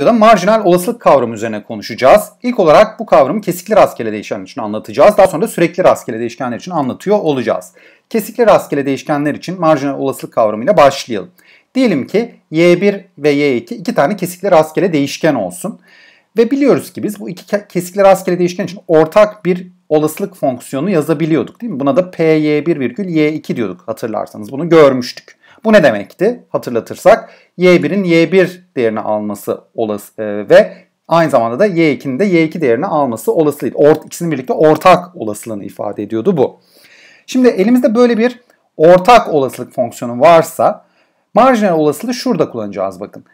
videoda marjinal olasılık kavramı üzerine konuşacağız. İlk olarak bu kavramı kesikli rastgele değişkenler için anlatacağız. Daha sonra da sürekli rastgele değişkenler için anlatıyor olacağız. Kesikli rastgele değişkenler için marjinal olasılık kavramıyla başlayalım. Diyelim ki y1 ve y2 iki tane kesikli rastgele değişken olsun. Ve biliyoruz ki biz bu iki kesikli rastgele değişken için ortak bir olasılık fonksiyonu yazabiliyorduk değil mi? Buna da py 1 y 2 diyorduk hatırlarsanız bunu görmüştük. Bu ne demekti? Hatırlatırsak y1'in y1 değerini alması olası e, ve aynı zamanda da y2'nin de y2 değerini alması olasılığıydı. Ort, ikisinin birlikte ortak olasılığını ifade ediyordu bu. Şimdi elimizde böyle bir ortak olasılık fonksiyonu varsa marjinal olasılığı şurada kullanacağız bakın.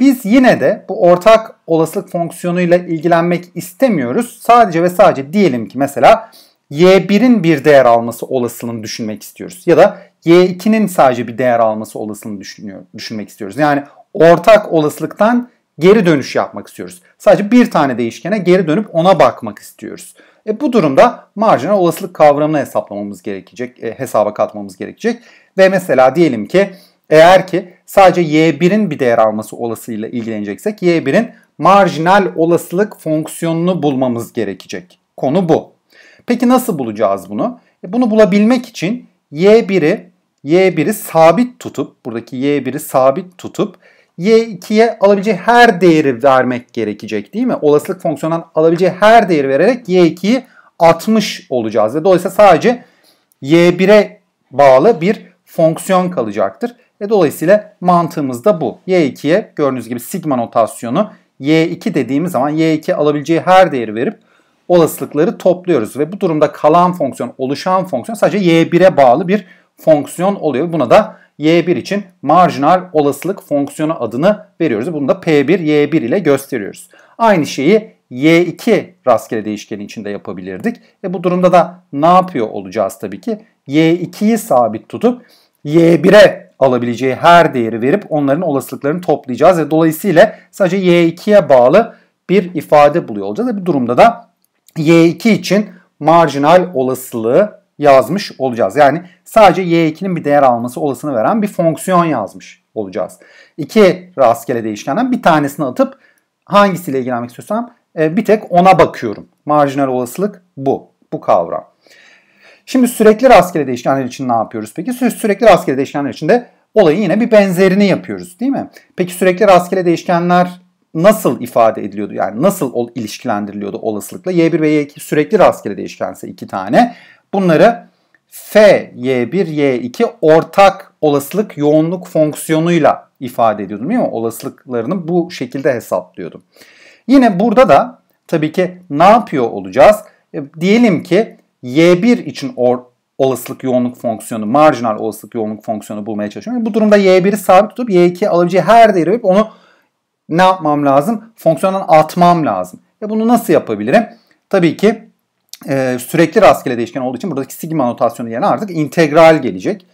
Biz yine de bu ortak olasılık fonksiyonuyla ilgilenmek istemiyoruz. Sadece ve sadece diyelim ki mesela y1'in bir değer alması olasılığını düşünmek istiyoruz. Ya da Y2'nin sadece bir değer alması olasılığını düşünüyor, düşünmek istiyoruz. Yani ortak olasılıktan geri dönüş yapmak istiyoruz. Sadece bir tane değişkene geri dönüp ona bakmak istiyoruz. E bu durumda marjinal olasılık kavramını hesaplamamız gerekecek, e, hesaba katmamız gerekecek. Ve mesela diyelim ki eğer ki sadece y1'in bir değer alması olasılığıyla ilgileneceksek y1'in marjinal olasılık fonksiyonunu bulmamız gerekecek. Konu bu. Peki nasıl bulacağız bunu? E bunu bulabilmek için y1'i Y1'i sabit tutup, buradaki Y1'i sabit tutup Y2'ye alabileceği her değeri vermek gerekecek değil mi? Olasılık fonksiyonundan alabileceği her değeri vererek Y2'yi 60 olacağız. Ve dolayısıyla sadece Y1'e bağlı bir fonksiyon kalacaktır. Ve dolayısıyla mantığımız da bu. Y2'ye gördüğünüz gibi sigma notasyonu Y2 dediğimiz zaman Y2 alabileceği her değeri verip olasılıkları topluyoruz. Ve bu durumda kalan fonksiyon, oluşan fonksiyon sadece Y1'e bağlı bir fonksiyon oluyor. Buna da y1 için marjinal olasılık fonksiyonu adını veriyoruz. Bunu da p1, y1 ile gösteriyoruz. Aynı şeyi y2 rastgele değişkeni içinde yapabilirdik. E bu durumda da ne yapıyor olacağız tabii ki? y2'yi sabit tutup y1'e alabileceği her değeri verip onların olasılıklarını toplayacağız. Ve dolayısıyla sadece y2'ye bağlı bir ifade buluyor olacağız. E bu durumda da y2 için marjinal olasılığı yazmış olacağız. Yani sadece y2'nin bir değer alması olasını veren bir fonksiyon yazmış olacağız. İki rastgele değişkenden bir tanesini atıp hangisiyle ilgilenmek istiyorsam e, bir tek ona bakıyorum. Marjinal olasılık bu. Bu kavram. Şimdi sürekli rastgele değişkenler için ne yapıyoruz peki? Sü sürekli rastgele değişkenler için de olayın yine bir benzerini yapıyoruz değil mi? Peki sürekli rastgele değişkenler nasıl ifade ediliyordu? Yani nasıl ol, ilişkilendiriliyordu olasılıkla? Y1 ve Y2 sürekli rastgele değişkense iki tane. Bunları F, Y1, Y2 ortak olasılık yoğunluk fonksiyonuyla ifade ediyordum değil mi? Olasılıklarını bu şekilde hesaplıyordum. Yine burada da tabii ki ne yapıyor olacağız? E, diyelim ki Y1 için or olasılık yoğunluk fonksiyonu, marjinal olasılık yoğunluk fonksiyonu bulmaya çalışıyorum. Bu durumda Y1'i sabit tutup y 2 alabileceği her değeri verip onu ne yapmam lazım? Fonksiyondan atmam lazım. Ya e bunu nasıl yapabilirim? Tabii ki e, sürekli rastgele değişken olduğu için buradaki sigma notasyonu yerine artık integral gelecek.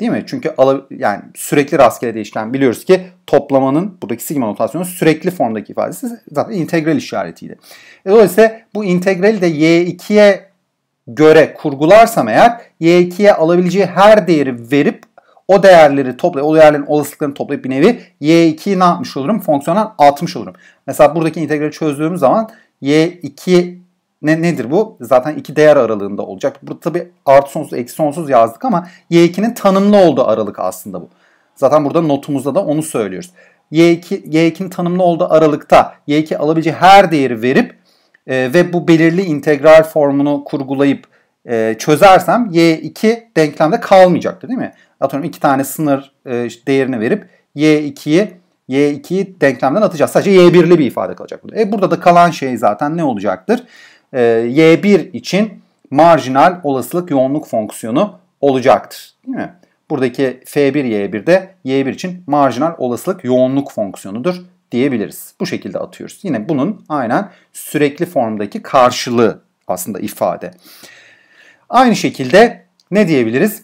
Değil mi? Çünkü yani sürekli rastgele değişken biliyoruz ki toplamanın buradaki sigma notasyonu sürekli formdaki ifadesi zaten integral işaretiydi. E, dolayısıyla bu integrali de y2'ye göre kurgularsam eğer y2'ye alabileceği her değeri verip o değerleri toplayıp, o değerlerin olasılıklarını toplayıp bir nevi y2'yi ne yapmış olurum? Fonksiyondan atmış olurum. Mesela buradaki integrali çözdüğümüz zaman y2 ne, nedir bu? Zaten iki değer aralığında olacak. Burada tabi artı sonsuz, eksi sonsuz yazdık ama y2'nin tanımlı olduğu aralık aslında bu. Zaten burada notumuzda da onu söylüyoruz. Y2, Y2'nin tanımlı olduğu aralıkta Y2 alabileceği her değeri verip e, ve bu belirli integral formunu kurgulayıp e, çözersem y2 denklemde kalmayacaktır değil mi? Atıyorum iki tane sınır e, değerini verip y2'yi y2'yi denklemden atacağız. Sadece y1'li bir ifade kalacak burada. E burada da kalan şey zaten ne olacaktır? E, y1 için marjinal olasılık yoğunluk fonksiyonu olacaktır. Değil mi? Buradaki f1 y1 de y1 için marjinal olasılık yoğunluk fonksiyonudur diyebiliriz. Bu şekilde atıyoruz. Yine bunun aynen sürekli formdaki karşılığı aslında ifade. Aynı şekilde ne diyebiliriz?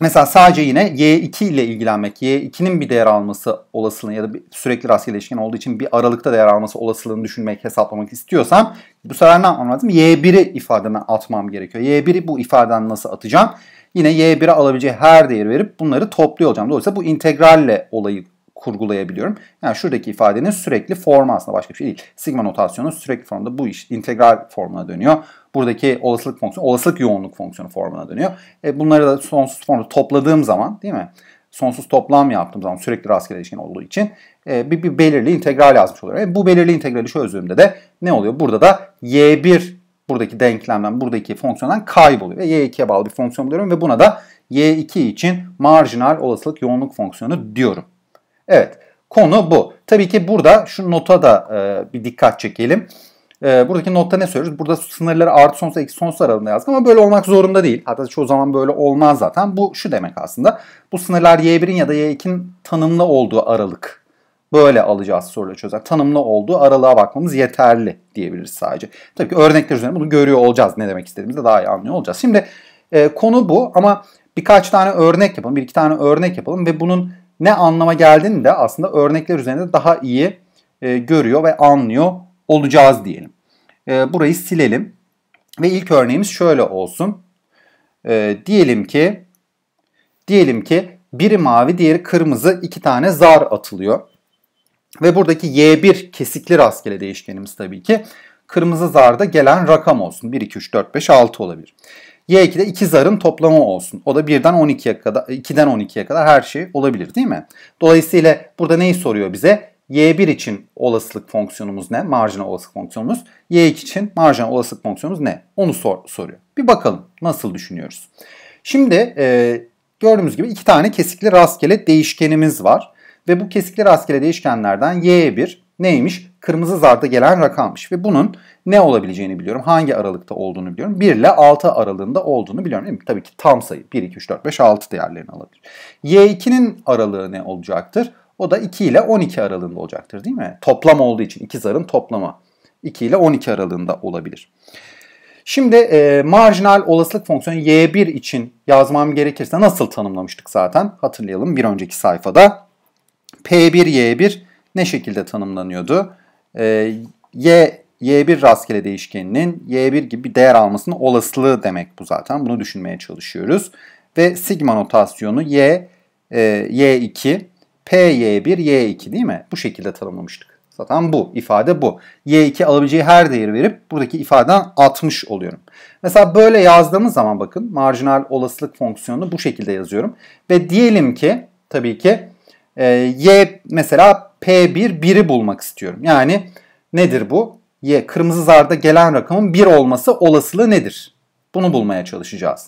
Mesela sadece yine Y2 ile ilgilenmek, Y2'nin bir değer alması olasılığını ya da sürekli rastgele değişken olduğu için bir aralıkta değer alması olasılığını düşünmek, hesaplamak istiyorsam bu sefer ne yapmam lazım? Y1'i ifademe atmam gerekiyor. Y1'i bu ifadeden nasıl atacağım? Yine Y1'e alabileceği her değeri verip bunları topluyor olacağım. Dolayısıyla bu integralle olayı kurgulayabiliyorum. Yani şuradaki ifadenin sürekli formu aslında başka bir şey değil. Sigma notasyonu sürekli formda bu iş integral formuna dönüyor. Buradaki olasılık fonksiyonu, olasılık yoğunluk fonksiyonu formuna dönüyor. E bunları da sonsuz formda topladığım zaman değil mi? Sonsuz toplam yaptığım zaman sürekli rastgele değişken olduğu için e, bir, bir belirli integral yazmış oluyor. E, bu belirli integrali çözdüğümde de ne oluyor? Burada da y1 buradaki denklemden, buradaki fonksiyondan kayboluyor. Ve y2'ye bağlı bir fonksiyon buluyorum ve buna da y2 için marjinal olasılık yoğunluk fonksiyonu diyorum. Evet konu bu. Tabii ki burada şu nota da e, bir dikkat çekelim. E, buradaki notta ne söylüyoruz? Burada sınırları artı sonsuz eksi sonsuz aralığında yazdık ama böyle olmak zorunda değil. Hatta çoğu zaman böyle olmaz zaten. Bu şu demek aslında. Bu sınırlar y1'in ya da y2'nin tanımlı olduğu aralık. Böyle alacağız soruyu çözer. Tanımlı olduğu aralığa bakmamız yeterli diyebiliriz sadece. Tabii ki örnekler üzerine bunu görüyor olacağız. Ne demek istediğimizi de daha iyi anlıyor olacağız. Şimdi e, konu bu ama birkaç tane örnek yapalım. Bir iki tane örnek yapalım ve bunun ne anlama geldiğini de aslında örnekler üzerinde daha iyi e, görüyor ve anlıyor olacağız diyelim. E, burayı silelim ve ilk örneğimiz şöyle olsun. E, diyelim ki diyelim ki biri mavi diğeri kırmızı iki tane zar atılıyor. Ve buradaki Y1 kesikli rastgele değişkenimiz tabii ki. Kırmızı zarda gelen rakam olsun. 1, 2, 3, 4, 5, 6 olabilir. Y2'de iki zarın toplamı olsun. O da 1'den 12'ye kadar 2'den 12'ye kadar her şey olabilir değil mi? Dolayısıyla burada neyi soruyor bize? Y1 için olasılık fonksiyonumuz ne? Marjinal olasılık fonksiyonumuz. Y2 için marjinal olasılık fonksiyonumuz ne? Onu sor, soruyor. Bir bakalım nasıl düşünüyoruz. Şimdi e, gördüğümüz gibi iki tane kesikli rastgele değişkenimiz var. Ve bu kesikli rastgele değişkenlerden Y1 neymiş? Kırmızı zarda gelen rakammış ve bunun ne olabileceğini biliyorum. Hangi aralıkta olduğunu biliyorum. 1 ile 6 aralığında olduğunu biliyorum değil mi? Tabii ki tam sayı. 1, 2, 3, 4, 5, 6 değerlerini alabilir. Y2'nin aralığı ne olacaktır? O da 2 ile 12 aralığında olacaktır değil mi? Toplam olduğu için iki zarın toplamı 2 ile 12 aralığında olabilir. Şimdi e, marjinal olasılık fonksiyonu y1 için yazmam gerekirse nasıl tanımlamıştık zaten hatırlayalım bir önceki sayfada. p1 y1 ne şekilde tanımlanıyordu? Ee, y y1 rastgele değişkeninin y1 gibi bir değer almasının olasılığı demek bu zaten. Bunu düşünmeye çalışıyoruz. Ve sigma notasyonu y e, y2 p y1 y2 değil mi? Bu şekilde tanımlamıştık. Zaten bu ifade bu. y2 alabileceği her değeri verip buradaki ifadeden 60 oluyorum. Mesela böyle yazdığımız zaman bakın marjinal olasılık fonksiyonunu bu şekilde yazıyorum. Ve diyelim ki tabii ki e, y mesela P1 1'i bulmak istiyorum. Yani nedir bu? Y kırmızı zarda gelen rakamın 1 olması olasılığı nedir? Bunu bulmaya çalışacağız.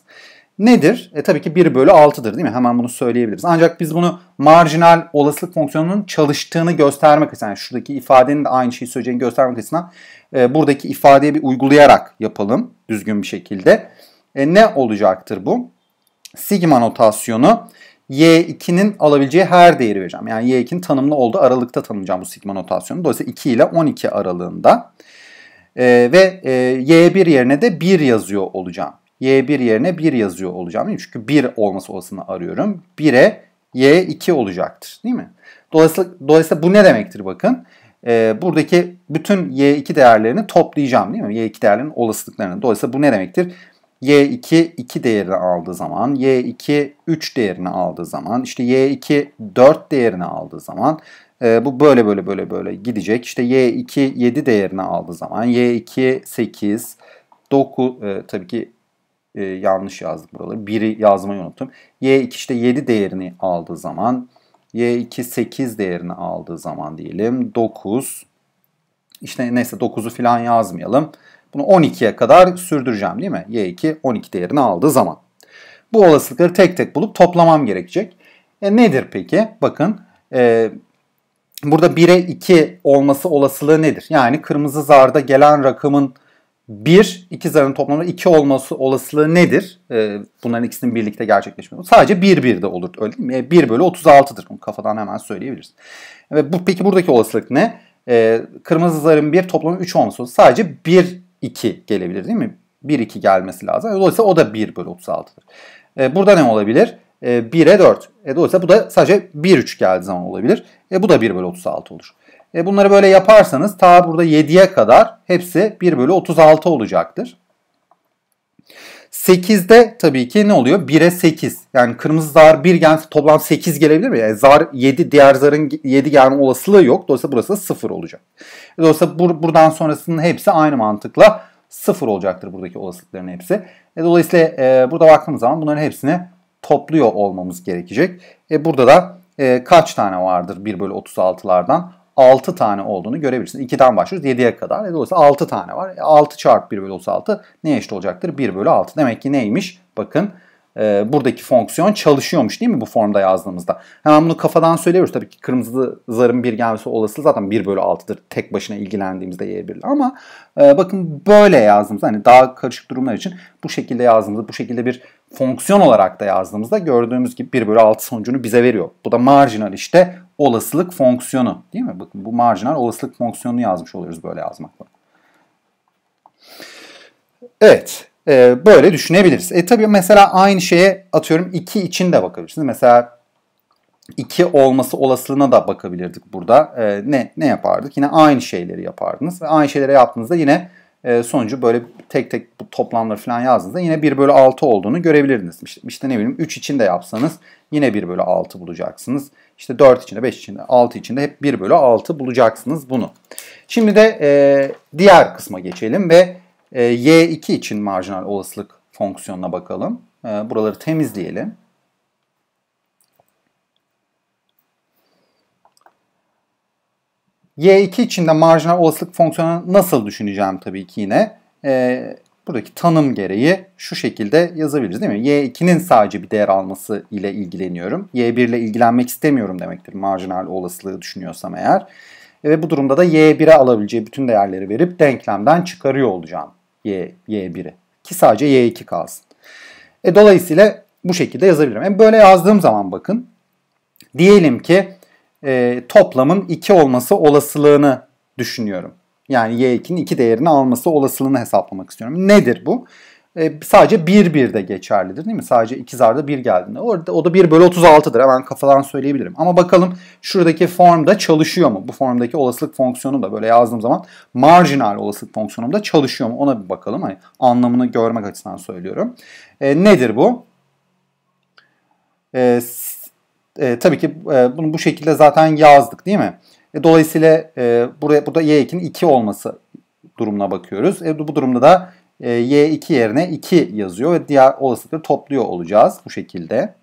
Nedir? E tabii ki 1 bölü 6'dır değil mi? Hemen bunu söyleyebiliriz. Ancak biz bunu marjinal olasılık fonksiyonunun çalıştığını göstermek için, yani şuradaki ifadenin de aynı şeyi söyleyeceğini göstermek açısından e, buradaki ifadeye bir uygulayarak yapalım düzgün bir şekilde. E, ne olacaktır bu? Sigma notasyonu y2'nin alabileceği her değeri vereceğim. Yani y2'nin tanımlı olduğu aralıkta tanımlayacağım bu sigma notasyonu. Dolayısıyla 2 ile 12 aralığında ee, ve e, y1 yerine de 1 yazıyor olacağım. y1 yerine 1 yazıyor olacağım Çünkü 1 olması olasını arıyorum. 1'e y2 olacaktır değil mi? Dolayısıyla, dolayısıyla bu ne demektir bakın. Ee, buradaki bütün y2 değerlerini toplayacağım değil mi? y2 değerlerinin olasılıklarını. Dolayısıyla bu ne demektir? y2 2 değerini aldığı zaman, y2 3 değerini aldığı zaman, işte y2 4 değerini aldığı zaman e, bu böyle böyle böyle böyle gidecek. İşte y2 7 değerini aldığı zaman, y2 8, 9 e, tabii ki e, yanlış yazdık buraları. 1'i yazmayı unuttum. y2 işte 7 değerini aldığı zaman, y2 8 değerini aldığı zaman diyelim 9 işte neyse 9'u falan yazmayalım. Bunu 12'ye kadar sürdüreceğim değil mi? Y2 12 değerini aldığı zaman. Bu olasılıkları tek tek bulup toplamam gerekecek. E nedir peki? Bakın e, burada 1'e 2 olması olasılığı nedir? Yani kırmızı zarda gelen rakamın 1, 2 zarın toplamı 2 olması olasılığı nedir? E, bunların ikisinin birlikte gerçekleşmiyor. Sadece 1 1 de olur öyle değil mi? E, 1 bölü 36'dır. Bunu kafadan hemen söyleyebiliriz. E, bu, peki buradaki olasılık ne? E, kırmızı zarın 1 toplamı 3 olması sadece 1 2 gelebilir değil mi? 1 2 gelmesi lazım. Dolayısıyla o da 1 bölü 36'dır. E, burada ne olabilir? E, 1'e 4. E, dolayısıyla bu da sadece 1 3 geldiği zaman olabilir. E, bu da 1 bölü 36 olur. E, bunları böyle yaparsanız ta burada 7'ye kadar hepsi 1 bölü 36 olacaktır. 8'de tabii ki ne oluyor? 1'e 8. Yani kırmızı zar 1 gelse toplam 8 gelebilir mi? Yani zar 7 diğer zarın 7 gelme olasılığı yok. Dolayısıyla burası 0 olacak. Dolayısıyla bur- buradan sonrasının hepsi aynı mantıkla 0 olacaktır buradaki olasılıkların hepsi. E, dolayısıyla e, burada baktığımız zaman bunların hepsini topluyor olmamız gerekecek. E, burada da e, kaç tane vardır 1 bölü 36'lardan? 6 tane olduğunu görebilirsiniz. 2'den başlıyoruz 7'ye kadar. E, dolayısıyla 6 tane var. 6 e, çarpı 1 bölü 36 neye eşit olacaktır? 1 bölü 6. Demek ki neymiş? Bakın e, buradaki fonksiyon çalışıyormuş değil mi bu formda yazdığımızda? Hemen bunu kafadan söylüyoruz. Tabii ki kırmızı zarın bir gelmesi olasılığı zaten 1 bölü 6'dır tek başına ilgilendiğimizde y1 Ama e, bakın böyle yazdığımızda hani daha karışık durumlar için bu şekilde yazdığımızda bu şekilde bir fonksiyon olarak da yazdığımızda gördüğümüz gibi 1 bölü 6 sonucunu bize veriyor. Bu da marjinal işte olasılık fonksiyonu değil mi? Bakın bu marjinal olasılık fonksiyonunu yazmış oluyoruz böyle yazmakla. Evet e, böyle düşünebiliriz. E tabi mesela aynı şeye atıyorum 2 için de bakabilirsiniz. Mesela 2 olması olasılığına da bakabilirdik burada. E, ne ne yapardık? Yine aynı şeyleri yapardınız. Ve aynı şeyleri yaptığınızda yine e, sonucu böyle tek tek bu toplamları falan yazdığınızda yine 1 bölü 6 olduğunu görebilirdiniz. İşte, işte ne bileyim 3 için de yapsanız yine 1 bölü 6 bulacaksınız. İşte 4 içinde, 5 içinde, 6 içinde hep 1 bölü 6 bulacaksınız bunu. Şimdi de e, diğer kısma geçelim ve e, y2 için marjinal olasılık fonksiyonuna bakalım. E, buraları temizleyelim. Y2 için de marjinal olasılık fonksiyonu nasıl düşüneceğim tabii ki yine. E, buradaki tanım gereği şu şekilde yazabiliriz değil mi? Y2'nin sadece bir değer alması ile ilgileniyorum. Y1 ile ilgilenmek istemiyorum demektir marjinal olasılığı düşünüyorsam eğer. Ve bu durumda da Y1'e alabileceği bütün değerleri verip denklemden çıkarıyor olacağım Y, Y1'i. Ki sadece Y2 kalsın. E, dolayısıyla bu şekilde yazabilirim. E, böyle yazdığım zaman bakın. Diyelim ki e, toplamın 2 olması olasılığını düşünüyorum. Yani y2'nin 2 değerini alması olasılığını hesaplamak istiyorum. Nedir bu? E, sadece 1 1 de geçerlidir değil mi? Sadece 2 zarda 1 geldiğinde. Orada, o da 1 bölü 36'dır. Hemen kafadan söyleyebilirim. Ama bakalım şuradaki formda çalışıyor mu? Bu formdaki olasılık fonksiyonu da böyle yazdığım zaman marjinal olasılık fonksiyonum da çalışıyor mu? Ona bir bakalım. Hani anlamını görmek açısından söylüyorum. E, nedir bu? E, e, tabii ki e, bunu bu şekilde zaten yazdık değil mi? E, dolayısıyla e, buraya burada y ekin 2 olması durumuna bakıyoruz. E, bu durumda da e, y2 yerine 2 yazıyor ve diğer olasılıkları topluyor olacağız bu şekilde.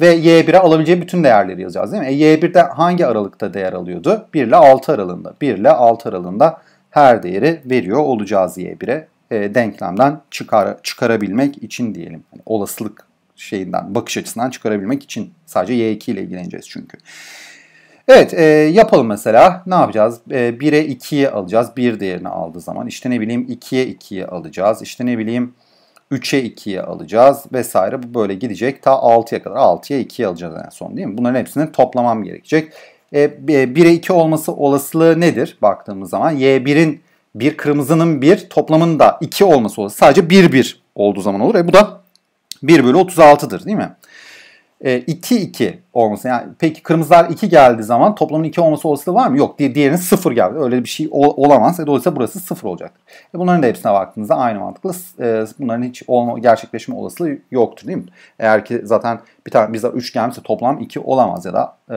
Ve y1'e alabileceği bütün değerleri yazacağız değil mi? E, y1'de hangi aralıkta değer alıyordu? 1 ile 6 aralığında. 1 ile 6 aralığında her değeri veriyor olacağız y1'e e, denklemden çıkar, çıkarabilmek için diyelim. Yani olasılık şeyinden, bakış açısından çıkarabilmek için. Sadece Y2 ile ilgileneceğiz çünkü. Evet e, yapalım mesela. Ne yapacağız? E, 1'e 2'ye alacağız. bir değerini aldığı zaman. İşte ne bileyim 2'ye 2'ye alacağız. İşte ne bileyim 3'e 2'ye alacağız vesaire. Bu böyle gidecek. Ta 6'ya kadar 6'ya 2'ye alacağız en son değil mi? Bunların hepsini toplamam gerekecek. E, 1'e 2 olması olasılığı nedir? Baktığımız zaman Y1'in bir kırmızının bir toplamının da 2 olması olası sadece 1 1 olduğu zaman olur. E bu da 1 bölü 36'dır değil mi? E, 2 2 olması. Yani peki kırmızılar 2 geldiği zaman toplamın 2 olması olasılığı var mı? Yok. Di diğerinin 0 geldi. Öyle bir şey ol olamaz. E, dolayısıyla burası 0 olacak. E, bunların da hepsine baktığınızda aynı mantıkla e, bunların hiç olma, gerçekleşme olasılığı yoktur değil mi? Eğer ki zaten bir tane bizler 3 gelmişse toplam 2 olamaz ya da e,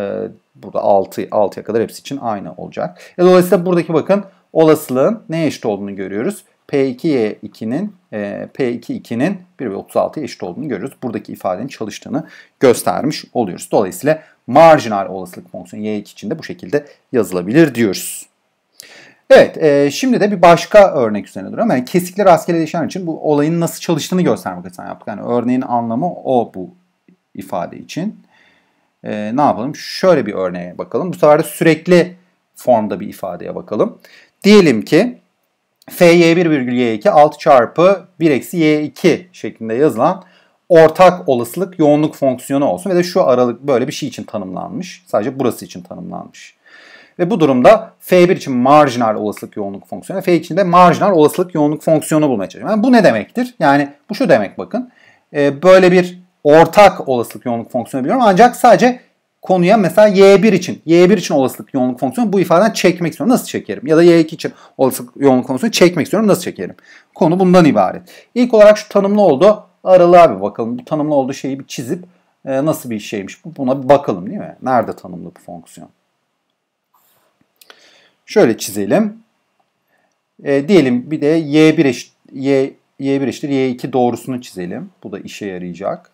burada 6 6'ya kadar hepsi için aynı olacak. E, dolayısıyla buradaki bakın olasılığın ne eşit olduğunu görüyoruz. P2Y2'nin e, P22'nin 1 e, ve 36 eşit olduğunu görüyoruz. Buradaki ifadenin çalıştığını göstermiş oluyoruz. Dolayısıyla marjinal olasılık fonksiyonu Y2 için de bu şekilde yazılabilir diyoruz. Evet, e, şimdi de bir başka örnek üzerine duruyorum. Yani kesikli rastgele değişen için bu olayın nasıl çalıştığını göstermek açısından yaptık. Yani örneğin anlamı o bu ifade için. E, ne yapalım? Şöyle bir örneğe bakalım. Bu sefer de sürekli formda bir ifadeye bakalım. Diyelim ki FY1,Y2 6 çarpı 1 eksi Y2 şeklinde yazılan ortak olasılık yoğunluk fonksiyonu olsun. Ve de şu aralık böyle bir şey için tanımlanmış. Sadece burası için tanımlanmış. Ve bu durumda F1 için marjinal olasılık yoğunluk fonksiyonu, F2 için de marjinal olasılık yoğunluk fonksiyonu bulmaya çalışıyorum. Yani bu ne demektir? Yani bu şu demek bakın. Ee, böyle bir ortak olasılık yoğunluk fonksiyonu biliyorum ancak sadece konuya mesela y1 için y1 için olasılık yoğunluk fonksiyonu bu ifadeden çekmek istiyorum. Nasıl çekerim? Ya da y2 için olasılık yoğunluk fonksiyonu çekmek istiyorum. Nasıl çekerim? Konu bundan ibaret. İlk olarak şu tanımlı oldu. Aralığa bir bakalım. Bu tanımlı olduğu şeyi bir çizip e, nasıl bir şeymiş buna bir bakalım değil mi? Nerede tanımlı bu fonksiyon? Şöyle çizelim. E, diyelim bir de y1 eşit, y, y1 eşittir y2 doğrusunu çizelim. Bu da işe yarayacak.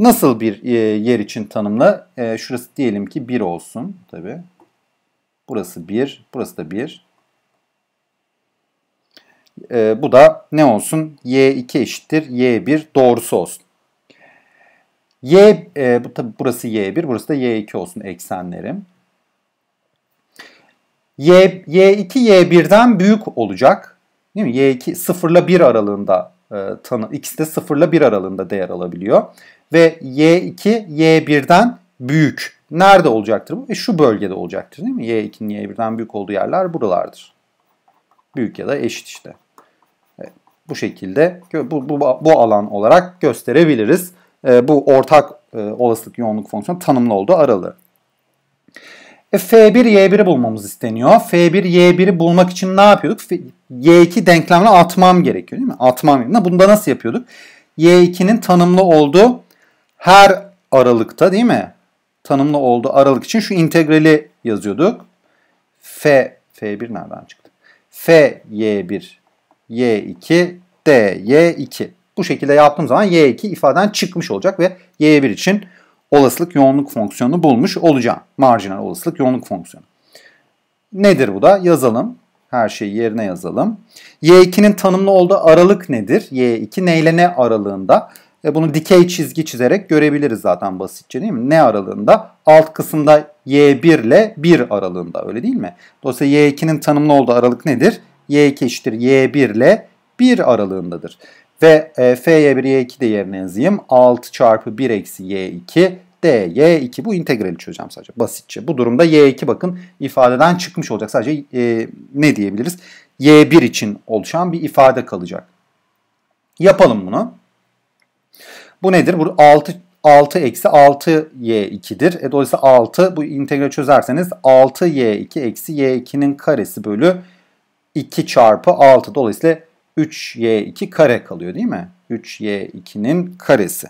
Nasıl bir e, yer için tanımla? E, şurası diyelim ki 1 olsun tabi. Burası 1, burası da 1. E, bu da ne olsun? Y2 eşittir Y1 doğrusu olsun. Y, bu tabi burası Y1, burası da Y2 olsun eksenlerim. Y, Y2 Y1'den büyük olacak. Değil mi? Y2 sıfırla ile 1 aralığında e, tanı ikisi de 0 ile 1 aralığında değer alabiliyor. Ve y2 y1'den büyük. Nerede olacaktır bu? E şu bölgede olacaktır değil mi? y2'nin y1'den büyük olduğu yerler buralardır. Büyük ya da eşit işte. Evet, bu şekilde bu, bu, bu alan olarak gösterebiliriz. E, bu ortak e, olasılık yoğunluk fonksiyonu tanımlı olduğu aralığı. E, F1Y1'i bulmamız isteniyor. F1Y1'i bulmak için ne yapıyorduk? Y2 denklemini atmam gerekiyor değil mi? Atmam yerine. Bunu da nasıl yapıyorduk? Y2'nin tanımlı olduğu her aralıkta değil mi? Tanımlı olduğu aralık için şu integrali yazıyorduk. F, F1 nereden çıktı? F, Y1, Y2, D, Y2. Bu şekilde yaptığım zaman Y2 ifaden çıkmış olacak ve Y1 için olasılık yoğunluk fonksiyonunu bulmuş olacağım. Marjinal olasılık yoğunluk fonksiyonu. Nedir bu da? Yazalım. Her şeyi yerine yazalım. Y2'nin tanımlı olduğu aralık nedir? Y2 neyle ne aralığında? E bunu dikey çizgi çizerek görebiliriz zaten basitçe değil mi? Ne aralığında? Alt kısımda Y1 ile 1 aralığında öyle değil mi? Dolayısıyla Y2'nin tanımlı olduğu aralık nedir? Y2 eşittir Y1 ile 1 aralığındadır. Ve e, F'ye 1, Y2 de yerine yazayım. 6 çarpı 1 eksi Y2 D, Y2 bu integrali çözeceğim sadece basitçe. Bu durumda Y2 bakın ifadeden çıkmış olacak. Sadece e, ne diyebiliriz? Y1 için oluşan bir ifade kalacak. Yapalım bunu. Bu nedir? Bu 6 6 eksi 6 y2'dir. E, dolayısıyla 6 bu integrali çözerseniz 6 y2 eksi y2'nin karesi bölü 2 çarpı 6. Dolayısıyla 3y2 kare kalıyor değil mi? 3y2'nin karesi.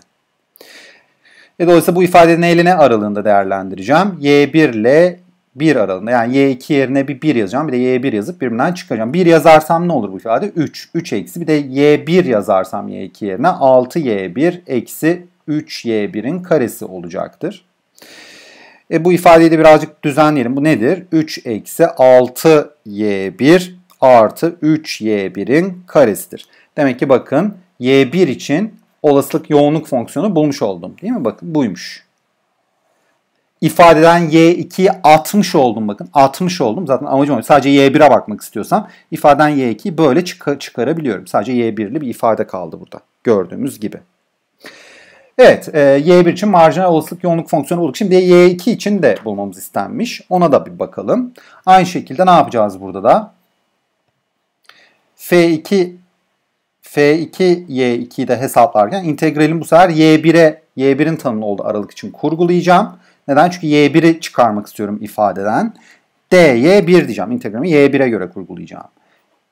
E dolayısıyla bu ifadenin neyle ne aralığında değerlendireceğim? y1 ile 1 aralığında. Yani y2 yerine bir 1 yazacağım. Bir de y1 yazıp birbirinden çıkaracağım. 1 yazarsam ne olur bu ifade? 3. 3 eksi. Bir de y1 yazarsam y2 yerine 6y1 eksi 3y1'in karesi olacaktır. E bu ifadeyi de birazcık düzenleyelim. Bu nedir? 3 eksi 6y1 artı 3y1'in karesidir. Demek ki bakın y1 için olasılık yoğunluk fonksiyonu bulmuş oldum. Değil mi? Bakın buymuş. İfadeden y2'yi atmış oldum bakın. Atmış oldum. Zaten amacım oydu. Sadece y1'e bakmak istiyorsam ifadeden y2'yi böyle çık çıkarabiliyorum. Sadece y1'li bir ifade kaldı burada. Gördüğümüz gibi. Evet, e, y1 için marjinal olasılık yoğunluk fonksiyonu bulduk. Şimdi y2 için de bulmamız istenmiş. Ona da bir bakalım. Aynı şekilde ne yapacağız burada da? F2 F2 Y2'yi de hesaplarken integralin bu sefer Y1'e Y1'in tanımlı olduğu aralık için kurgulayacağım. Neden? Çünkü Y1'i çıkarmak istiyorum ifadeden. dy1 diyeceğim. İntegralimi Y1'e göre kurgulayacağım.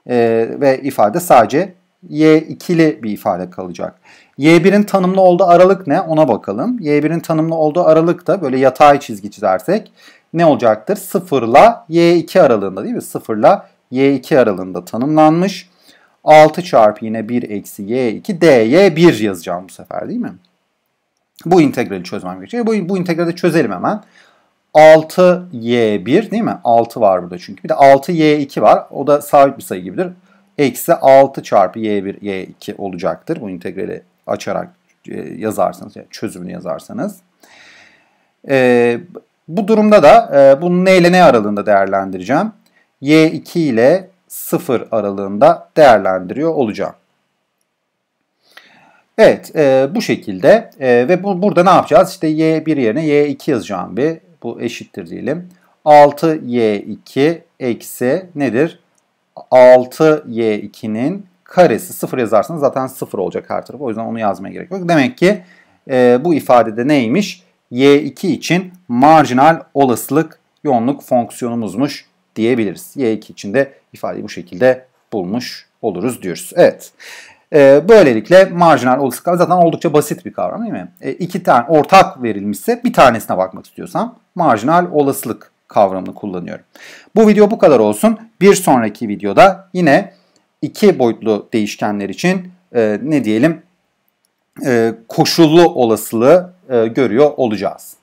Ee, ve ifade sadece Y2'li bir ifade kalacak. Y1'in tanımlı olduğu aralık ne? Ona bakalım. Y1'in tanımlı olduğu aralık da böyle yatay çizgi çizersek ne olacaktır? 0 ile Y2 aralığında değil mi? 0 ile y2 aralığında tanımlanmış. 6 çarpı yine 1 eksi y2 dy1 yazacağım bu sefer değil mi? Bu integrali çözmem gerekiyor. Bu, bu integrali çözelim hemen. 6y1 değil mi? 6 var burada çünkü. Bir de 6y2 var. O da sabit bir sayı gibidir. Eksi 6 çarpı y1 y2 olacaktır. Bu integrali açarak e, yazarsanız, çözümünü yazarsanız. Ee, bu durumda da e, bunu ne ile ne aralığında değerlendireceğim? y2 ile 0 aralığında değerlendiriyor olacağım. Evet e, bu şekilde e, ve bu, burada ne yapacağız? İşte y1 yerine y2 yazacağım bir. Bu eşittir diyelim. 6y2 eksi nedir? 6y2'nin karesi 0 yazarsanız zaten 0 olacak her tarafı. O yüzden onu yazmaya gerek yok. Demek ki e, bu ifadede neymiş? y2 için marjinal olasılık yoğunluk fonksiyonumuzmuş diyebiliriz. Y2 için de ifadeyi bu şekilde bulmuş oluruz diyoruz. Evet. E, böylelikle marjinal olasılıklar zaten oldukça basit bir kavram değil mi? E, iki tane ortak verilmişse bir tanesine bakmak istiyorsam marjinal olasılık kavramını kullanıyorum. Bu video bu kadar olsun. Bir sonraki videoda yine iki boyutlu değişkenler için e, ne diyelim e, koşullu olasılığı e, görüyor olacağız.